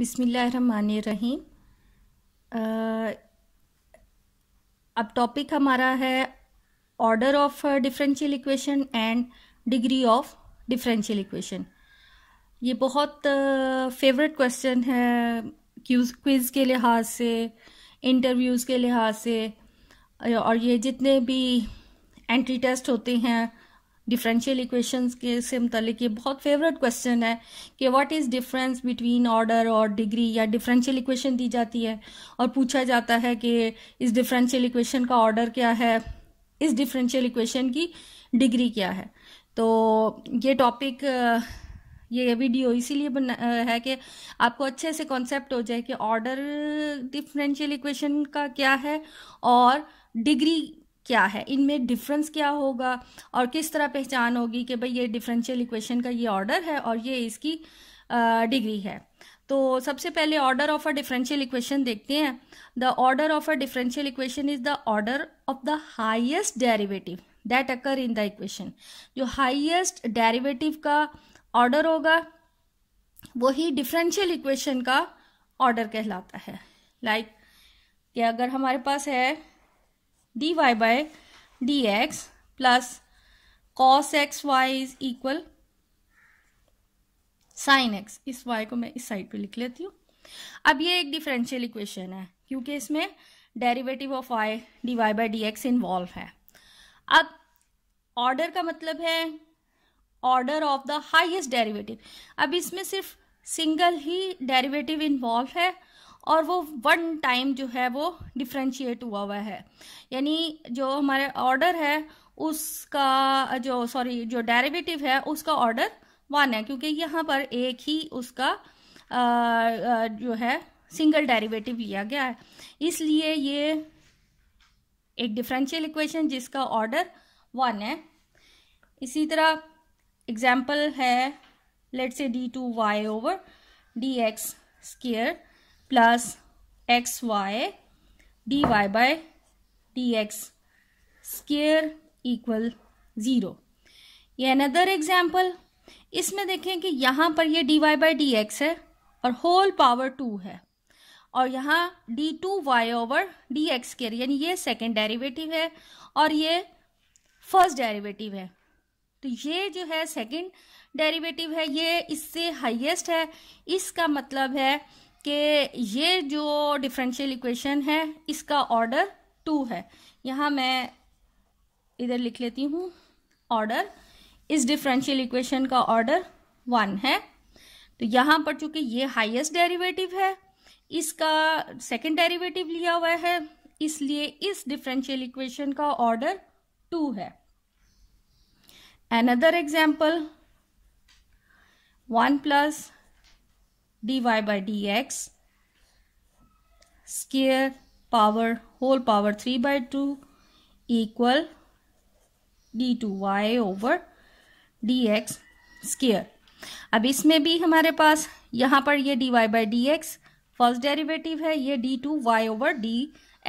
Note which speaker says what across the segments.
Speaker 1: बिसमीम अब टॉपिक हमारा है order of differential equation and degree of differential equation ये बहुत फेवरेट uh, क्वेश्चन है क्विज़ के लिहाज से इंटरव्यूज़ के लिहाज से और ये जितने भी एंट्री टेस्ट होते हैं डिफरेंशियल इक्वेशंस के से मतलब ये बहुत फेवरेट क्वेश्चन है कि what is difference between order और डिग्री या डिफरेंशियल इक्वेशन दी जाती है और पूछा जाता है कि इस डिफरेंशियल इक्वेशन का ऑर्डर क्या है इस डिफरेंशियल इक्वेशन की डिग्री क्या है तो ये टॉपिक ये वीडियो इसीलिए बना है कि आपको अच्छे से कॉन्सेप्ट हो जाए कि ऑर्डर डिफरेंशियल इक्वेशन का क्या है और डिग्री क्या है इनमें डिफरेंस क्या होगा और किस तरह पहचान होगी कि भाई ये डिफरेंशियल इक्वेशन का ये ऑर्डर है और ये इसकी डिग्री है तो सबसे पहले order of a differential equation देखते हैं the order of a differential equation is the order of the highest derivative that occur in the equation जो हाइएस्ट डेरिवेटिव का ऑर्डर होगा वही डिफरेंशियल इक्वेशन का ऑर्डर कहलाता है लाइक like, कि अगर हमारे पास है D Y by D X plus cos X Y is equal sine X इस वाई को मैं इस साइड पे लिख लेती हूँ अब ये एक डिफरेंशियल इक्वेशन है क्योंकि इसमें derivative of Y D Y by D X involve है अब ऑर्डर का मतलब है order of the highest derivative अब इसमें सिर्फ सिंगल ही डेरिवेटिव इन्वॉल्व है और वो वन टाइम जो है वो डिफ्रेंशिएट हुआ हुआ है यानी जो हमारे ऑर्डर है उसका जो सॉरी जो डेरिवेटिव है उसका ऑर्डर वन है क्योंकि यहाँ पर एक ही उसका आ, जो है सिंगल डेरिवेटिव लिया गया है इसलिए ये एक डिफरेंशियल इक्वेशन जिसका ऑर्डर वन है इसी तरह एग्जाम्पल है let say D two Y over D X square plus X Y D Y by D X square equal zero ये अनदर एग्जाम्पल इसमें देखें कि यहां पर ये D Y by D X है और होल पावर टू है और यहाँ D two Y over D X के यानी ये सेकेंड डेरिवेटिव है और ये फर्स्ट डेरिवेटिव है तो ये जो है सेकेंड डेरिवेटिव है ये इससे हाईएस्ट है इसका मतलब है कि ये जो डिफरेंशियल इक्वेशन है इसका ऑर्डर टू है यहाँ मैं इधर लिख लेती हूँ ऑर्डर इस डिफरेंशियल इक्वेशन का ऑर्डर वन है तो यहाँ पर चूंकि ये हाईएस्ट डेरिवेटिव है इसका सेकंड डेरिवेटिव लिया हुआ है इसलिए इस डिफरेंशियल इक्वेशन का ऑर्डर टू है other example one plus dy by dx square power whole power 3 by 2 equal d2y over dx square अब इसमें भी हमारे पास यहां पर ये dy by D X first derivative है ये D two Y over D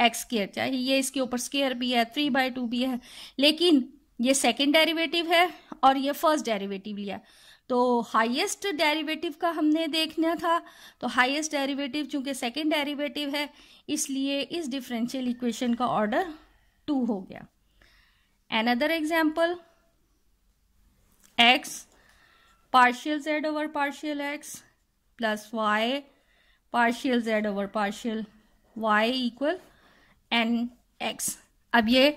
Speaker 1: X square चाहिए ये इसके ऊपर स्केयर भी है थ्री बाई टू भी है लेकिन ये सेकेंड डेरिवेटिव है और ये फर्स्ट डेरिवेटिव लिया है तो हाईएस्ट डेरिवेटिव का हमने देखना था तो हाईएस्ट डेरिवेटिव चूंकि सेकंड डेरिवेटिव है इसलिए इस डिफरेंशियल इक्वेशन का ऑर्डर टू हो गया another example X partial Z over partial X plus Y partial Z over partial y equal N X अब ये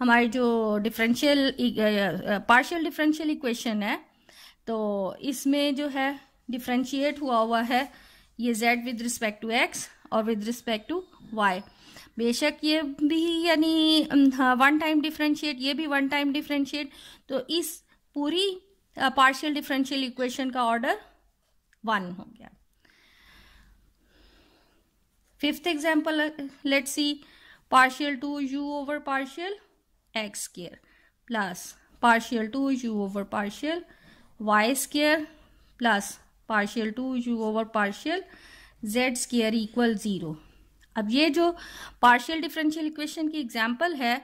Speaker 1: हमारी जो डिफरेंशियल पार्शियल डिफरेंशियल इक्वेशन है तो इसमें जो है डिफ्रेंशिएट हुआ हुआ है ये z with respect to x और विद रिस्पेक्ट टू y बेशक ये भी यानी वन टाइम डिफ्रेंशिएट ये भी वन टाइम डिफ्रेंशिएट तो इस पूरी पार्शियल डिफरेंशियल इक्वेशन का ऑर्डर वन हो गया fifth example let's see partial two U over partial X square plus partial two U over partial Y square plus partial two U over partial Z square equal zero अब ये जो partial differential equation की example है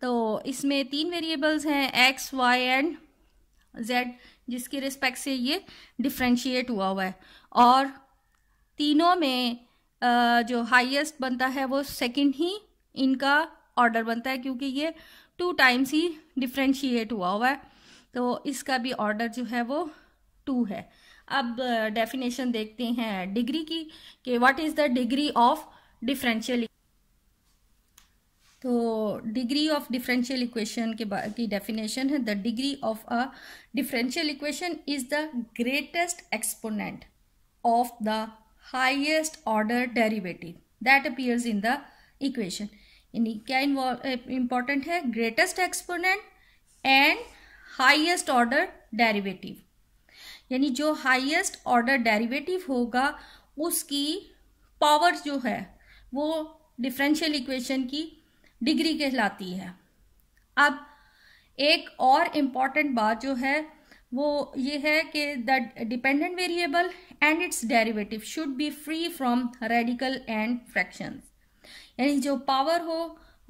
Speaker 1: तो इसमें तीन variables हैं X Y and Z जिसके रिस्पेक्ट से ये डिफ्रेंशिएट हुआ हुआ है और तीनों में जो हाईएस्ट बनता है वो सेकंड ही इनका ऑर्डर बनता है क्योंकि ये टू टाइम्स ही डिफ्रेंशिएट हुआ हुआ है तो इसका भी ऑर्डर जो है वो टू है अब डेफिनेशन uh, देखते हैं डिग्री की कि what is the degree of differential तो डिग्री ऑफ डिफरेंशियल इक्वेशन के की डेफिनेशन है the degree of a differential equation is the greatest exponent of the highest order derivative that appears in the equation यानी क्या important eh, है greatest exponent and highest order derivative यानी जो highest order derivative होगा उसकी power जो है वो डिफरेंशियल इक्वेशन की डिग्री कहलाती है अब एक और इम्पॉर्टेंट बात जो है वो ये है कि the dependent variable and its derivative should be free from radical and fractions यानी जो पावर हो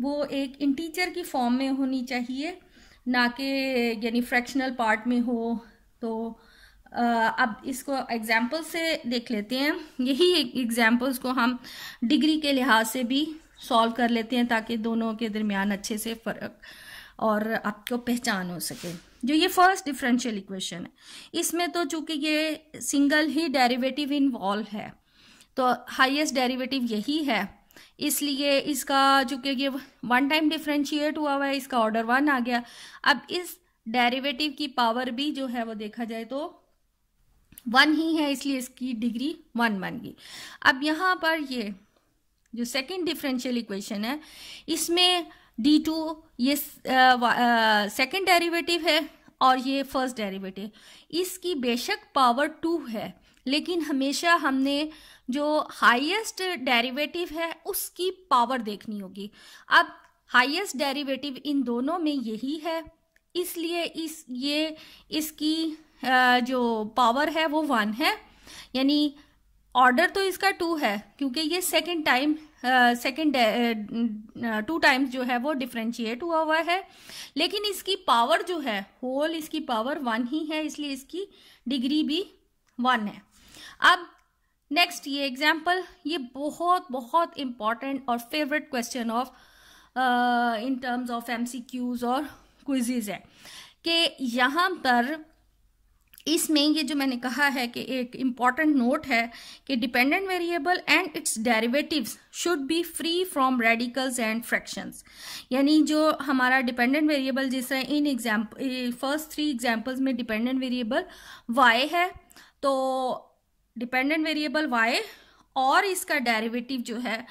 Speaker 1: वो एक इंटीजर की फॉर्म में होनी चाहिए ना कि यानी फ्रैक्शनल पार्ट में हो तो अब इसको एग्जाम्पल से देख लेते हैं यही एग्जाम्पल्स को हम डिग्री के लिहाज से भी सॉल्व कर लेते हैं ताकि दोनों के दरमियान अच्छे से फ़र्क और आपको पहचान हो सके जो ये फर्स्ट डिफरेंशियल इक्वेशन है इसमें तो चूंकि ये सिंगल ही डेरिवेटिव इन्वॉल्व है तो हाईएस्ट डेरिवेटिव यही है इसलिए इसका जो कि ये वन टाइम डिफ्रेंशिएट हुआ हुआ है इसका ऑर्डर वन आ गया अब इस डेरिवेटिव की पावर भी जो है वो देखा जाए तो वन ही है इसलिए इसकी डिग्री वन बन गई अब यहाँ पर ये जो सेकंड डिफरेंशियल इक्वेशन है इसमें डी टू ये सेकंड डेरिवेटिव है और ये फर्स्ट डेरिवेटिव इसकी बेशक पावर टू है लेकिन हमेशा हमने जो हाईएस्ट डेरिवेटिव है उसकी पावर देखनी होगी अब हाईएस्ट डेरिवेटिव इन दोनों में यही है इसलिए इस ये इसकी जो पावर है वो वन है यानी ऑर्डर तो इसका टू है क्योंकि ये second time second two times जो है वो डिफ्रेंशिएट हुआ हुआ है लेकिन इसकी पावर जो है होल इसकी पावर वन ही है इसलिए इसकी डिग्री भी वन है अब नेक्स्ट ये एग्जाम्पल ये बहुत बहुत इम्पॉर्टेंट और favourite question of in terms of M और क्विजेज है कि यहाँ पर इसमें ये जो मैंने कहा है कि एक इम्पॉर्टेंट नोट है कि dependent variable and its derivatives should be free from radicals and fractions यानी जो हमारा डिपेंडेंट वेरिएबल जैसे इन एग्जाम्पल फर्स्ट थ्री एग्जाम्पल्स में डिपेंडेंट वेरिएबल वाई है तो डिपेंडेंट वेरिएबल वाई और इसका डेरिवेटिव जो है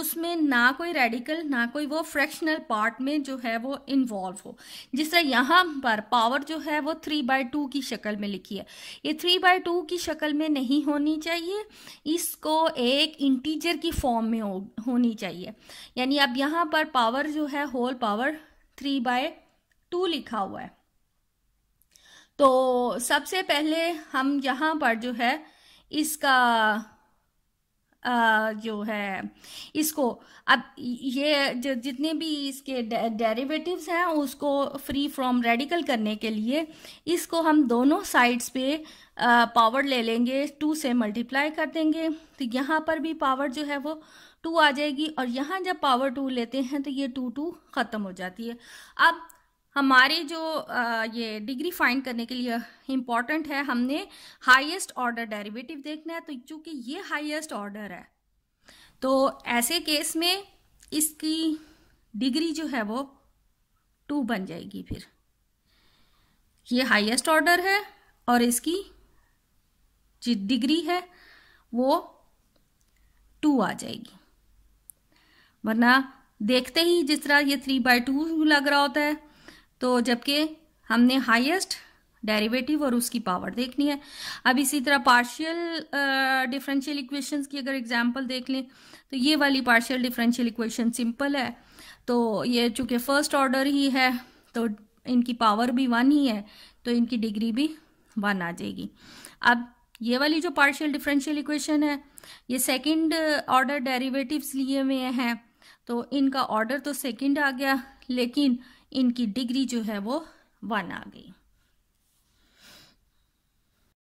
Speaker 1: उसमें ना कोई रेडिकल ना कोई वो फ्रैक्शनल पार्ट में जो है वो इन्वॉल्व हो जिस तरह यहाँ पर पावर जो है वो थ्री बाय टू की शक्ल में लिखी है ये थ्री बाय टू की शक्ल में नहीं होनी चाहिए इसको एक इंटीजर की फॉर्म में हो, होनी चाहिए यानी अब यहाँ पर पावर जो है whole power three by two लिखा हुआ है तो सबसे पहले हम यहाँ पर जो है इसका आ, जो है इसको अब ये जो जितने भी इसके डेरिवेटिव्स हैं उसको फ्री फ्रॉम रेडिकल करने के लिए इसको हम दोनों साइड्स पे पावर ले लेंगे टू से मल्टीप्लाई कर देंगे तो यहाँ पर भी पावर जो है वो टू आ जाएगी और यहाँ जब पावर टू लेते हैं तो ये टू टू ख़त्म हो जाती है अब हमारी जो ये डिग्री फाइंड करने के लिए इम्पॉर्टेंट है हमने हाईएस्ट ऑर्डर डेरिवेटिव देखना है तो चूंकि ये हाईएस्ट ऑर्डर है तो ऐसे केस में इसकी डिग्री जो है वो टू बन जाएगी फिर ये हाईएस्ट ऑर्डर है और इसकी जो डिग्री है वो टू आ जाएगी वरना देखते ही जिस तरह ये थ्री बाय टू लग रहा होता है तो जबकि हमने हाईएस्ट डेरिवेटिव और उसकी पावर देखनी है अब इसी तरह पार्शियल डिफरेंशियल इक्वेशंस की अगर एग्जांपल देख लें तो ये वाली पार्शियल डिफरेंशियल इक्वेशन सिंपल है तो ये चूंकि फर्स्ट ऑर्डर ही है तो इनकी पावर भी वन ही है तो इनकी डिग्री भी वन आ जाएगी अब ये वाली जो पार्शियल डिफरेंशियल इक्वेशन है ये सेकंड ऑर्डर डेरिवेटिव्स लिए हुए हैं तो इनका ऑर्डर तो सेकंड आ गया लेकिन इनकी डिग्री जो है वो वन आ गई